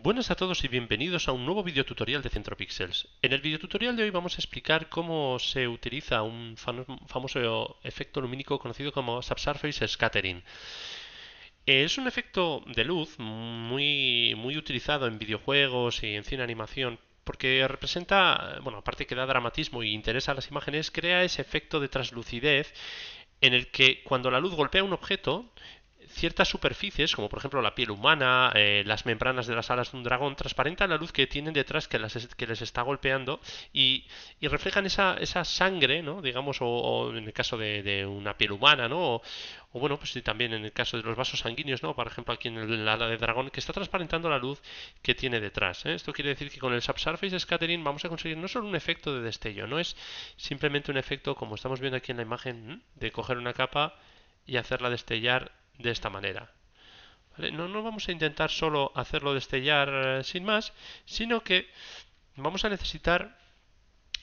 Buenas a todos y bienvenidos a un nuevo tutorial de CentroPixels. En el tutorial de hoy vamos a explicar cómo se utiliza un famoso efecto lumínico conocido como Subsurface Scattering. Es un efecto de luz muy, muy utilizado en videojuegos y en cine animación porque representa, bueno, aparte que da dramatismo y e interesa a las imágenes, crea ese efecto de translucidez en el que cuando la luz golpea un objeto ciertas superficies, como por ejemplo la piel humana, eh, las membranas de las alas de un dragón, transparentan la luz que tienen detrás que, las, que les está golpeando y, reflejan esa, esa, sangre, ¿no? digamos, o, en el caso de, una piel humana, ¿no? O, bueno, pues también en el caso de los vasos sanguíneos, ¿no? Por ejemplo, aquí en el ala de dragón, que está transparentando la luz que tiene detrás. ¿eh? Esto quiere decir que con el subsurface scattering vamos a conseguir no solo un efecto de destello, no es simplemente un efecto, como estamos viendo aquí en la imagen, de coger una capa y hacerla destellar de esta manera. No, no vamos a intentar solo hacerlo destellar eh, sin más, sino que vamos a necesitar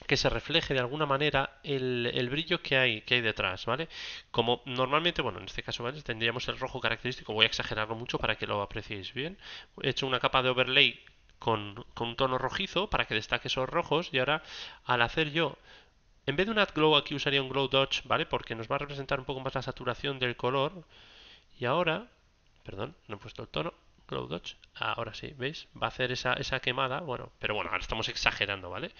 que se refleje de alguna manera el, brillo que hay, que hay detrás, ¿vale? Como normalmente, bueno, en este caso, ¿vale? Tendríamos el rojo característico, voy a exagerarlo mucho para que lo apreciéis bien. He hecho una capa de overlay con, con un tono rojizo para que destaque esos rojos y ahora al hacer yo, en vez de un glow aquí usaría un glow dodge, ¿vale? Porque nos va a representar un poco más la saturación del color, y ahora, perdón, no he puesto el tono, Cloud Dodge, ahora sí, ¿veis? Va a hacer esa, esa quemada, bueno, pero bueno, ahora estamos exagerando, ¿vale?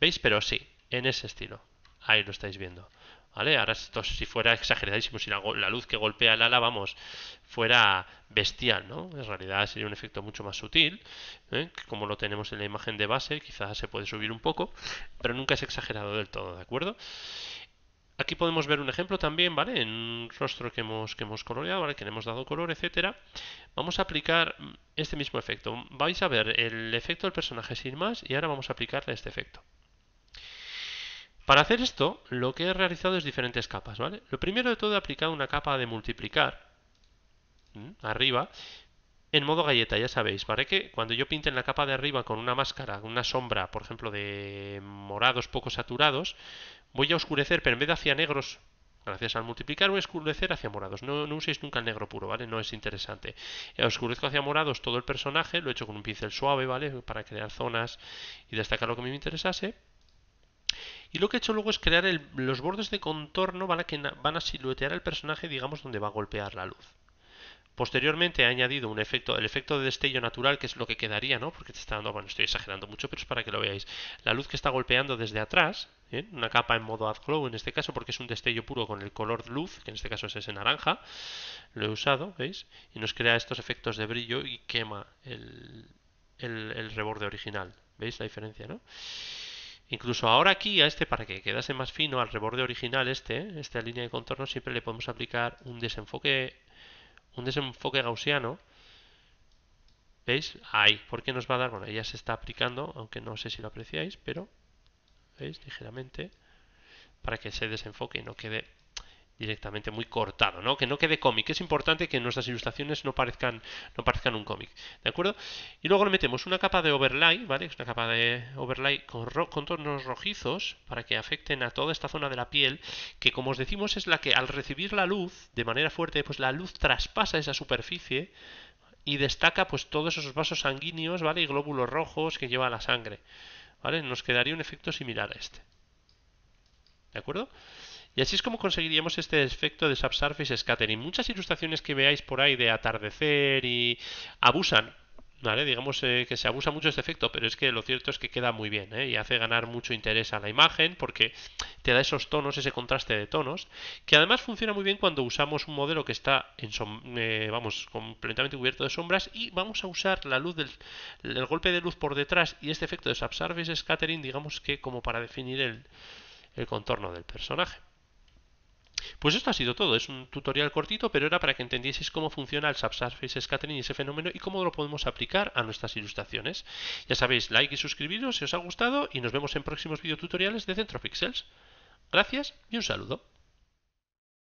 ¿Veis? Pero sí, en ese estilo. Ahí lo estáis viendo. ¿Vale? Ahora esto si fuera exageradísimo, si la, luz que golpea el ala, vamos, fuera bestial, ¿no? En realidad sería un efecto mucho más sutil, ¿eh? como lo tenemos en la imagen de base, quizás se puede subir un poco, pero nunca es exagerado del todo, ¿de acuerdo? Aquí podemos ver un ejemplo también, ¿vale? En un rostro que hemos, que hemos coloreado, ¿vale? Que le hemos dado color, etcétera. Vamos a aplicar mm, este mismo efecto. Vais a ver el efecto del personaje sin más y ahora vamos a aplicarle este efecto. Para hacer esto, lo que he realizado es diferentes capas, ¿vale? Lo primero de todo he aplicado una capa de multiplicar, arriba, en modo galleta, ya sabéis, ¿vale? que cuando yo pinte en la capa de arriba con una máscara, una sombra, por ejemplo, de morados poco saturados, voy a oscurecer, pero en vez de hacia negros, gracias al multiplicar, voy a oscurecer hacia morados. No, uséis nunca el negro puro, ¿vale? No es interesante. Eh, oscurezco hacia morados todo el personaje, lo he hecho con un pincel suave, ¿vale? Para crear zonas y destacar lo que a mí me interesase. Y lo que he hecho luego es crear los bordes de contorno ¿vale? que van a siluetear al personaje, digamos, donde va a golpear la luz. Posteriormente he añadido un efecto, el efecto de destello natural, que es lo que quedaría, ¿no? Porque te está dando, bueno, estoy exagerando mucho, pero es para que lo veáis. La luz que está golpeando desde atrás, ¿eh? una capa en modo glow en este caso, porque es un destello puro con el color luz, que en este caso es ese naranja, lo he usado, ¿veis? Y nos crea estos efectos de brillo y quema el, reborde original. ¿Veis la diferencia, no? Incluso ahora aquí, a este, para que quedase más fino, al reborde original este, ¿eh? esta línea de contorno, siempre le podemos aplicar un desenfoque un desenfoque gaussiano, ¿veis? Ahí, qué nos va a dar, bueno, ya se está aplicando, aunque no sé si lo apreciáis, pero, ¿veis? Ligeramente, para que se desenfoque y no quede directamente muy cortado, ¿no? Que no quede cómic. Es importante que nuestras ilustraciones no parezcan, no parezcan un cómic, ¿de acuerdo? Y luego le metemos una capa de overlay, ¿vale? Una capa de overlay con contornos rojizos para que afecten a toda esta zona de la piel, que como os decimos es la que al recibir la luz de manera fuerte, pues la luz traspasa esa superficie y destaca pues todos esos vasos sanguíneos, ¿vale? Y glóbulos rojos que lleva la sangre, ¿vale? Nos quedaría un efecto similar a este. ¿De acuerdo? Y así es como conseguiríamos este efecto de subsurface scattering. Muchas ilustraciones que veáis por ahí de atardecer y abusan, ¿vale? Digamos eh, que se abusa mucho este efecto, pero es que lo cierto es que queda muy bien ¿eh? y hace ganar mucho interés a la imagen porque te da esos tonos, ese contraste de tonos, que además funciona muy bien cuando usamos un modelo que está en eh, vamos, completamente cubierto de sombras y vamos a usar la luz del el golpe de luz por detrás y este efecto de subsurface scattering, digamos que como para definir el contorno del personaje. Pues esto ha sido todo, es un tutorial cortito, pero era para que entendieseis cómo funciona el subsurface scattering y ese fenómeno y cómo lo podemos aplicar a nuestras ilustraciones. Ya sabéis, like y suscribiros si os ha gustado y nos vemos en próximos videotutoriales de CentroPixels. Gracias y un saludo.